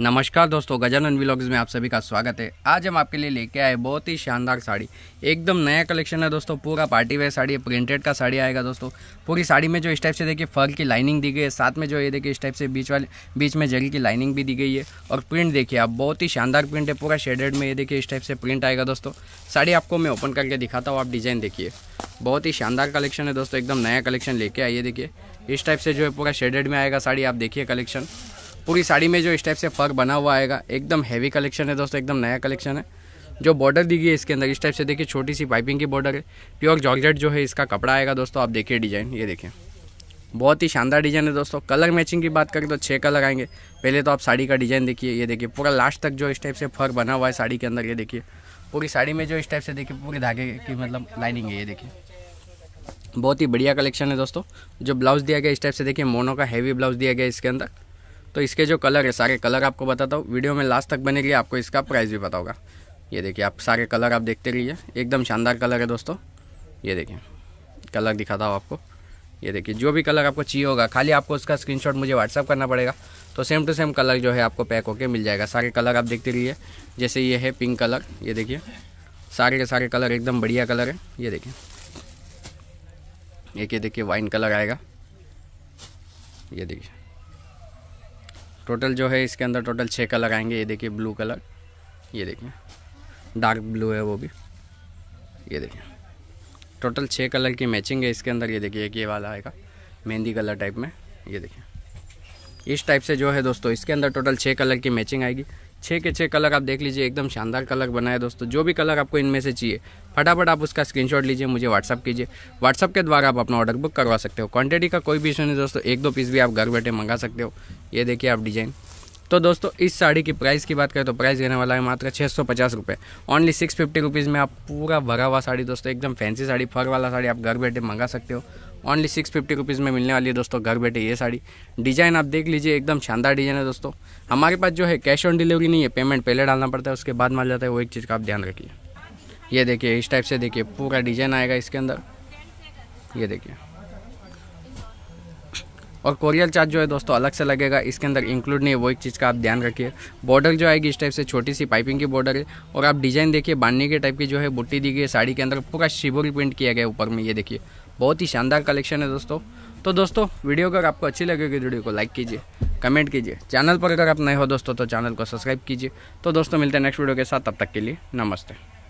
नमस्कार दोस्तों गजानन व्लॉग्स में आप सभी का स्वागत है आज हम आपके लिए लेके आए बहुत ही शानदार साड़ी एकदम नया कलेक्शन है दोस्तों पूरा पार्टी वेयर साड़ी है प्रिंटेड का साड़ी आएगा दोस्तों पूरी साड़ी में जो इस टाइप से देखिए फर की लाइनिंग दी गई है साथ में जो ये देखिए इस टाइप से बीच वाले बीच में जल की लाइनिंग भी दी गई है और प्रिंट देखिए आप बहुत ही शानदार प्रिंट है पूरा शेडेड में ये देखिए इस टाइप से प्रिंट आएगा दोस्तों साड़ी आपको मैं ओपन करके दिखाता हूँ आप डिज़ाइन देखिए बहुत ही शानदार कलेक्शन है दोस्तों एकदम नया कलेक्शन लेके आइए देखिए इस टाइप से जो है पूरा शेडेड में आएगा साड़ी आप देखिए कलेक्शन पूरी साड़ी में जो इस टाइप से फर्क बना हुआ आएगा एकदम हैवी कलेक्शन है दोस्तों एकदम नया कलेक्शन है जो बॉर्डर दी गई है इसके अंदर इस टाइप से देखिए छोटी सी पाइपिंग की बॉर्डर है प्योर जॉर्जेट जो है इसका कपड़ा आएगा दोस्तों आप देखिए डिजाइन ये देखिए बहुत ही शानदार डिजाइन है दोस्तों कलर मैचिंग की बात करें तो छः कलर आएंगे पहले तो आप साड़ी का डिजाइन देखिए ये देखिए पूरा लास्ट तक जो इस टाइप से फर्क बना हुआ है साड़ी के अंदर ये देखिए पूरी साड़ी में जो इस टाइप से देखिए पूरे धागे की मतलब लाइनिंग है ये देखिए बहुत ही बढ़िया कलेक्शन है दोस्तों जो ब्लाउज़ दिया गया इस टाइप से देखिए मोनो का हैवी ब्लाउज़ दिया गया इसके अंदर तो इसके जो कलर है सारे कलर आपको बताता हूँ वीडियो में लास्ट तक बनेगी आपको इसका प्राइस भी पता होगा ये देखिए आप सारे कलर आप देखते रहिए एकदम शानदार कलर है दोस्तों ये देखिए कलर दिखाता हूँ आपको ये देखिए जो भी कलर आपको चाहिए होगा खाली आपको उसका स्क्रीनशॉट मुझे व्हाट्सअप करना पड़ेगा तो सेम टू सेम कलर जो है आपको पैक होके मिल जाएगा सारे कलर आप देखते रहिए जैसे ये है पिंक कलर ये देखिए सारे के सारे कलर एकदम बढ़िया कलर है ये देखिए एक ये देखिए वाइन कलर आएगा ये देखिए टोटल जो है इसके अंदर टोटल छः कलर आएंगे ये देखिए ब्लू कलर ये देखिए डार्क ब्लू है वो भी ये देखिए टोटल छः कलर की मैचिंग है इसके अंदर ये देखिए एक ये वाला आएगा मेहंदी कलर टाइप में ये देखिए इस टाइप से जो है दोस्तों इसके अंदर टोटल छः कलर की मैचिंग आएगी छः के छः कलर आप देख लीजिए एकदम शानदार कलर बनाए दोस्तों जो भी कलर आपको इनमें से चाहिए फटाफट आप उसका स्क्रीनशॉट लीजिए मुझे व्हाट्सअप कीजिए व्हाट्सअप के द्वारा आप अपना ऑर्डर बुक करवा सकते हो क्वांटिटी का कोई भी इशू नहीं दोस्तों एक दो पीस भी आप घर बैठे मंगा सकते हो ये देखिए आप डिज़ाइन तो दोस्तों इस साड़ी की प्राइस की बात करें तो प्राइस रहने वाला है मात्र छः सौ पचास रुपये ओनली सिक्स फिफ्टी रुपीज़ में आप पूरा भरा हुआ साड़ी दोस्तों एकदम फैंसी साड़ी फर वाला साड़ी आप घर बैठे मंगा सकते हो ओनली सिक्स फिफ्टी रुपीज़ में मिलने वाली है दोस्तों घर बैठे ये साड़ी डिज़ाइन आप देख लीजिए एकदम शानदार डिज़ाइन है दोस्तों हमारे पास जो है कैश ऑन डिलीवरी नहीं है पेमेंट पहले डालना पड़ता है उसके बाद मान जाता है वो एक चीज़ का आप ध्यान रखिए ये देखिए इस टाइप से देखिए पूरा डिज़ाइन आएगा इसके अंदर ये देखिए और कोरियल चार्ज जो है दोस्तों अलग से लगेगा इसके अंदर इंक्लूड नहीं है वो एक चीज़ का आप ध्यान रखिए बॉर्डर जो आएगी इस टाइप से छोटी सी पाइपिंग की बॉर्डर है और आप डिज़ाइन देखिए बांधने के टाइप की जो है बुट्टी दी गई है साड़ी के अंदर पूरा शिवोरी प्रिंट किया गया ऊपर में ये देखिए बहुत ही शानदार कलेक्शन है दोस्तों तो दोस्तों वीडियो अगर आपको अच्छी लगेगी वीडियो को लाइक कीजिए कमेंट कीजिए चैनल पर अगर आप नए हो दोस्तों तो चैनल को सब्सक्राइब कीजिए तो दोस्तों मिलते हैं नेक्स्ट वीडियो के साथ तब तक के लिए नमस्ते